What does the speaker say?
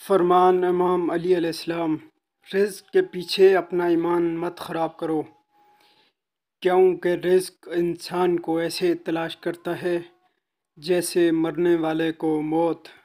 फरमान इमाम अली अलैहिस्सलाम रिस्क के पीछे अपना ईमान मत ख़राब करो क्योंकि रिस्क इंसान को ऐसे तलाश करता है जैसे मरने वाले को मौत